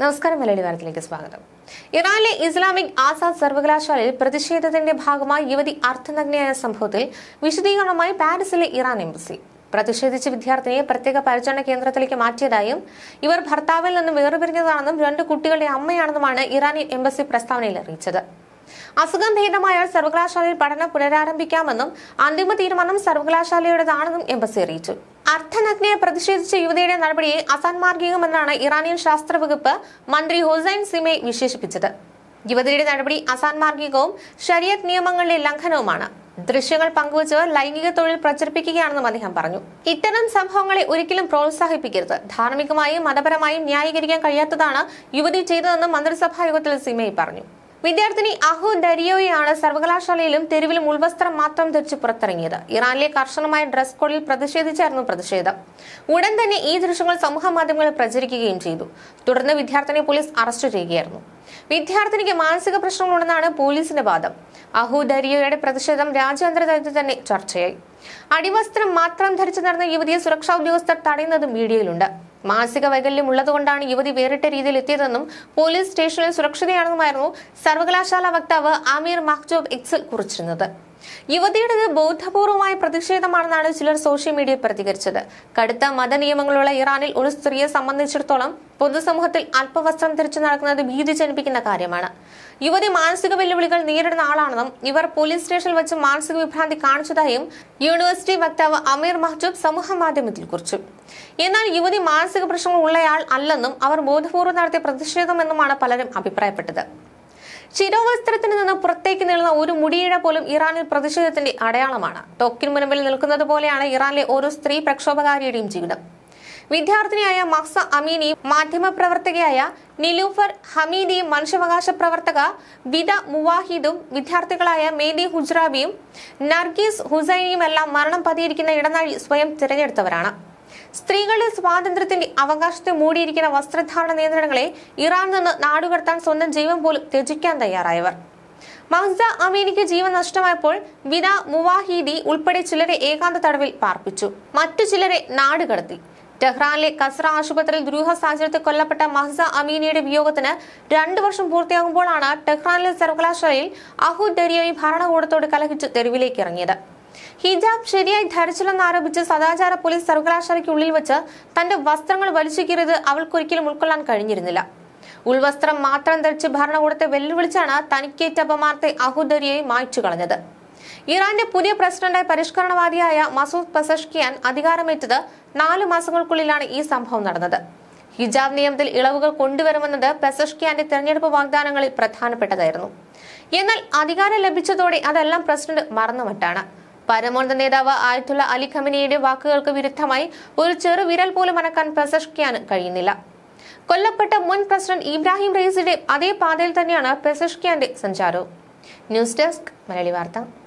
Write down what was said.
നമസ്കാരം മലയാളി വാരത്തിലേക്ക് സ്വാഗതം ഇറാനിലെ ഇസ്ലാമിക് ആസാദ് സർവകലാശാലയിൽ പ്രതിഷേധത്തിന്റെ ഭാഗമായി യുവതി അർത്ഥനഗ്നയായ സംഭവത്തിൽ വിശദീകരണമായി പാരീസിലെ ഇറാൻ എംബസി പ്രതിഷേധിച്ച വിദ്യാർത്ഥിനിയെ പ്രത്യേക പരിചരണ കേന്ദ്രത്തിലേക്ക് മാറ്റിയതായും ഇവർ ഭർത്താവിൽ നിന്നും വേർപിരിഞ്ഞതാണെന്നും രണ്ട് കുട്ടികളുടെ അമ്മയാണെന്നുമാണ് ഇറാനിയൻ എംബസി പ്രസ്താവനയിൽ അറിയിച്ചത് അസുഖം ഭേദമായാൽ സർവകലാശാലയിൽ പഠനം പുനരാരംഭിക്കാമെന്നും അന്തിമ തീരുമാനം സർവകലാശാലയുടേതാണെന്നും എംബസി അറിയിച്ചു അർദ്ധനഗ്നയെ പ്രതിഷേധിച്ച യുവതിയുടെ നടപടിയെ അസാൻമാർഗികമെന്നാണ് ഇറാനിയൻ ശാസ്ത്ര വകുപ്പ് മന്ത്രി ഹുസൈൻ സിമെ വിശേഷിപ്പിച്ചത് യുവതിയുടെ നടപടി അസാൻമാർഗികവും ശരീരത് നിയമങ്ങളുടെ ലംഘനവുമാണ് ദൃശ്യങ്ങൾ പങ്കുവച്ച് ലൈംഗിക തൊഴിൽ പ്രചരിപ്പിക്കുകയാണെന്നും അദ്ദേഹം പറഞ്ഞു ഇത്തരം സംഭവങ്ങളെ ഒരിക്കലും പ്രോത്സാഹിപ്പിക്കരുത് ധാർമ്മികമായും മതപരമായും ന്യായീകരിക്കാൻ കഴിയാത്തതാണ് യുവതി ചെയ്തതെന്നും മന്ത്രിസഭാ യോഗത്തിൽ സിമെ പറഞ്ഞു വിദ്യാർത്ഥിനി അഹു ദരിയോയാണ് സർവകലാശാലയിലും തെരുവിലും ഉൾവസ്ത്രം മാത്രം ധരിച്ച് പുറത്തിറങ്ങിയത് ഇറാനിലെ കർശനമായ ഡ്രസ് കോഡിൽ പ്രതിഷേധിച്ചായിരുന്നു പ്രതിഷേധം ഉടൻ തന്നെ ഈ ദൃശ്യങ്ങൾ സമൂഹ മാധ്യമങ്ങളിൽ പ്രചരിക്കുകയും ചെയ്തു തുടർന്ന് വിദ്യാർത്ഥിനിയെ പോലീസ് അറസ്റ്റ് ചെയ്യുകയായിരുന്നു വിദ്യാർത്ഥിനിക്ക് മാനസിക പ്രശ്നങ്ങളുണ്ടെന്നാണ് പോലീസിന്റെ വാദം അഹു ദരിയോയുടെ പ്രതിഷേധം രാജ്യാന്തര തലത്തിൽ തന്നെ ചർച്ചയായി അടിവസ്ത്രം മാത്രം ധരിച്ചു നടന്ന യുവതിയെ സുരക്ഷാ ഉദ്യോഗസ്ഥർ തടയുന്നതും വീഡിയോയിലുണ്ട് മാനസിക വൈകല്യം ഉള്ളതുകൊണ്ടാണ് യുവതി വേറിട്ട രീതിയിൽ എത്തിയതെന്നും പോലീസ് സ്റ്റേഷനിൽ സുരക്ഷിതയാണെന്നുമായിരുന്നു സർവകലാശാല വക്താവ് ആമീർ മഹ്ജോബ് എക്സൽ കുറിച്ചിരുന്നത് യുവതിയുടെ ബോധപൂർവമായ പ്രതിഷേധമാണെന്നാണ് ചിലർ സോഷ്യൽ മീഡിയ പ്രതികരിച്ചത് കടുത്ത മതനിയമങ്ങളുള്ള ഇറാനിൽ ഒരു സ്ത്രീയെ സംബന്ധിച്ചിടത്തോളം പൊതുസമൂഹത്തിൽ അല്പവസ്ത്രം ധരിച്ചു നടക്കുന്നത് ഭീതി ജനിപ്പിക്കുന്ന കാര്യമാണ് യുവതി മാനസിക വെല്ലുവിളികൾ നേരിടുന്ന ആളാണെന്നും ഇവർ പോലീസ് സ്റ്റേഷനിൽ വെച്ച് മാനസിക വിഭ്രാന്തി കാണിച്ചതായും യൂണിവേഴ്സിറ്റി വക്താവ് അമീർ മഹ്ജൂബ് സമൂഹ മാധ്യമത്തിൽ കുറിച്ചു എന്നാൽ യുവതി മാനസിക പ്രശ്നങ്ങൾ ഉള്ളയാൾ അല്ലെന്നും അവർ ബോധപൂർവ്വം നടത്തിയ പ്രതിഷേധമെന്നുമാണ് പലരും അഭിപ്രായപ്പെട്ടത് ശിരോവസ്ത്രത്തിൽ നിന്ന് പുറത്തേക്ക് നീളുന്ന ഒരു മുടിയിഴ പോലും ഇറാനിൽ പ്രതിഷേധത്തിന്റെ അടയാളമാണ് ടോക്കിന് മുൻപിൽ നിൽക്കുന്നത് പോലെയാണ് ഇറാനിലെ ഓരോ സ്ത്രീ പ്രക്ഷോഭകാരിയുടെയും ജീവിതം വിദ്യാർത്ഥിനിയായ മക്സ അമീനിയും മാധ്യമപ്രവർത്തകയായ നിലൂഫർ ഹമീദിയും മനുഷ്യാവകാശ പ്രവർത്തക വിദ മുവാഹിദും വിദ്യാർത്ഥികളായ മേദി ഹുജ്രാബിയും നർഗീസ് ഹുസൈനിയുമെല്ലാം മരണം പതിയിരിക്കുന്ന ഇടനാഴി സ്വയം തിരഞ്ഞെടുത്തവരാണ് സ്ത്രീകളുടെ സ്വാതന്ത്ര്യത്തിന്റെ അവകാശത്തെ മൂടിയിരിക്കുന്ന വസ്ത്രധാരണ നിയന്ത്രണങ്ങളെ ഇറാൻ നിന്ന് നാടുകടത്താൻ സ്വന്തം ജീവൻ പോലും ത്യജിക്കാൻ തയ്യാറായവർ മഹ്സ അമീനിക്ക് ജീവൻ നഷ്ടമായപ്പോൾ വിദ മുവാഹീദി ഉൾപ്പെടെ ചിലരെ ഏകാന്ത തടവിൽ പാർപ്പിച്ചു മറ്റു ചിലരെ നാടുകടത്തി ടെഹ്റാനിലെ കസ്ര ആശുപത്രിയിൽ ദുരൂഹ സാഹചര്യത്തിൽ കൊല്ലപ്പെട്ട മഹ്സ അമീനിയുടെ വിയോഗത്തിന് രണ്ടു വർഷം പൂർത്തിയാകുമ്പോഴാണ് ടെഹ്റാനിലെ സർവകലാശാലയിൽ അഹു ഡെരിയോയി ഭരണകൂടത്തോട് കലഹിച്ച് തെരുവിലേക്ക് ഇറങ്ങിയത് ഹിജാബ് ശരിയായി ധരിച്ചില്ലെന്ന് ആരോപിച്ച് സദാചാര പോലീസ് സർവകലാശാലയ്ക്കുള്ളിൽ വെച്ച് തന്റെ വസ്ത്രങ്ങൾ വലിച്ചുകീറിയത് അവൾക്കൊരിക്കലും ഉൾക്കൊള്ളാൻ കഴിഞ്ഞിരുന്നില്ല ഉൾവസ്ത്രം മാത്രം ധരിച്ച് ഭരണകൂടത്തെ വെല്ലുവിളിച്ചാണ് തനിക്കേറ്റ അപമാർത്തെ അഹുദരിയെ മായ്ച്ചു കളഞ്ഞത് ഇറാന്റെ പുതിയ പ്രസിഡന്റായി പരിഷ്കരണവാദിയായ മസൂദ് പസഷ്കിയാൻ അധികാരമേറ്റത് നാലു മാസങ്ങൾക്കുള്ളിലാണ് ഈ സംഭവം നടന്നത് ഹിജാബ് നിയമത്തിൽ ഇളവുകൾ കൊണ്ടുവരുമെന്നത് പെസഷ്കിയാന്റെ തെരഞ്ഞെടുപ്പ് വാഗ്ദാനങ്ങളിൽ പ്രധാനപ്പെട്ടതായിരുന്നു എന്നാൽ അധികാരം ലഭിച്ചതോടെ അതെല്ലാം പ്രസിഡന്റ് മറന്നുമട്ടാണ് പരമോന്നത നേതാവ് ആയത്തുള്ള അലി ഖമനിയുടെ വാക്കുകൾക്ക് വിരുദ്ധമായി ഒരു ചെറു വിരൽ പോലും അനക്കാൻ പ്രസഷ്കിയാൻ കഴിയുന്നില്ല കൊല്ലപ്പെട്ട മുൻ പ്രസിഡന്റ് ഇബ്രാഹിം റയീസിന്റെ അതേ പാതയിൽ തന്നെയാണ് പെസഷ്കിയാന്റെ സഞ്ചാരവും ന്യൂസ് ഡെസ്ക് മലയാളി വാർത്ത